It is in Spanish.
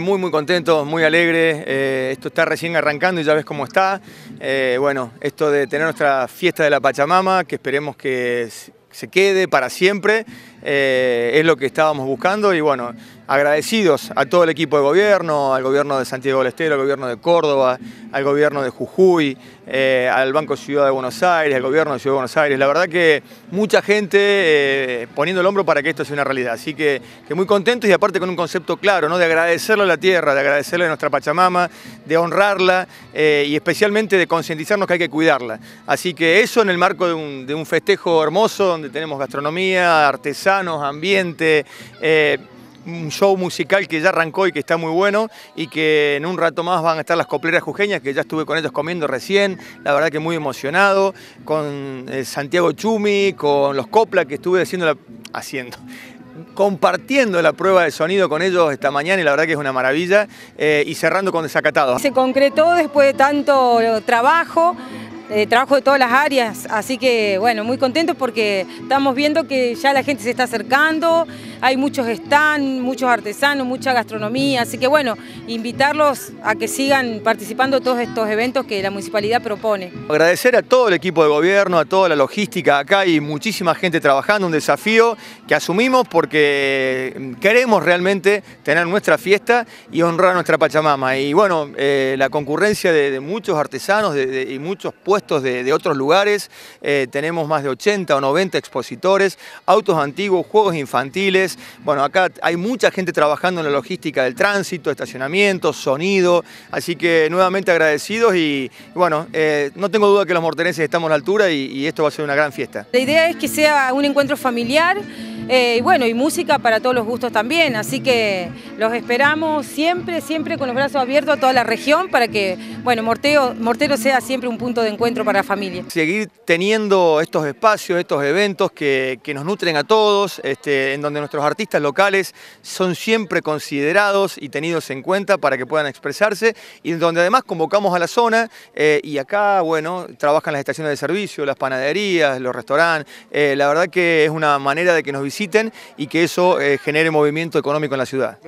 Muy, muy contento, muy alegre. Eh, esto está recién arrancando y ya ves cómo está. Eh, bueno, esto de tener nuestra fiesta de la Pachamama, que esperemos que se quede para siempre, eh, es lo que estábamos buscando y bueno, agradecidos a todo el equipo de gobierno, al gobierno de Santiago del Estero, al gobierno de Córdoba, al gobierno de Jujuy, eh, al Banco Ciudad de Buenos Aires, al gobierno de Ciudad de Buenos Aires. La verdad que mucha gente eh, poniendo el hombro para que esto sea una realidad. Así que, muy contentos y aparte con un concepto claro, ¿no? de agradecerle a la tierra, de agradecerle a nuestra Pachamama, de honrarla eh, y especialmente de concientizarnos que hay que cuidarla. Así que eso en el marco de un festejo hermoso donde tenemos gastronomía, artesanos, ambiente un show musical que ya arrancó y que está muy bueno y que en un rato más van a estar las copleras jujeñas, que ya estuve con ellos comiendo recién, la verdad que muy emocionado, con eh, Santiago Chumi, con los coplas que estuve haciendo, la, haciendo compartiendo la prueba de sonido con ellos esta mañana y la verdad que es una maravilla, eh, y cerrando con desacatado. Se concretó después de tanto trabajo, eh, trabajo de todas las áreas, así que bueno, muy contentos porque estamos viendo que ya la gente se está acercando, hay muchos stands, muchos artesanos, mucha gastronomía, así que bueno, invitarlos a que sigan participando todos estos eventos que la municipalidad propone. Agradecer a todo el equipo de gobierno, a toda la logística, acá hay muchísima gente trabajando, un desafío que asumimos porque queremos realmente tener nuestra fiesta y honrar nuestra Pachamama. Y bueno, eh, la concurrencia de, muchos artesanos y muchos pueblos de, otros lugares, eh, tenemos más de 80 o 90 expositores, autos antiguos, juegos infantiles, bueno, acá hay mucha gente trabajando en la logística del tránsito, estacionamiento, sonido, así que nuevamente agradecidos y bueno, eh, no tengo duda que los mortenenses estamos a la altura y esto va a ser una gran fiesta. La idea es que sea un encuentro familiar, eh, y bueno, y música para todos los gustos también, así que los esperamos siempre, siempre con los brazos abiertos a toda la región para que, bueno, Morteo, Mortero sea siempre un punto de encuentro para la familia. Seguir teniendo estos espacios, estos eventos que, nos nutren a todos, este, en donde nuestros artistas locales son siempre considerados y tenidos en cuenta para que puedan expresarse y donde además convocamos a la zona eh, y acá, bueno, trabajan las estaciones de servicio, las panaderías, los restaurantes, eh, la verdad que es una manera de que nos visiten y que eso eh, genere movimiento económico en la ciudad.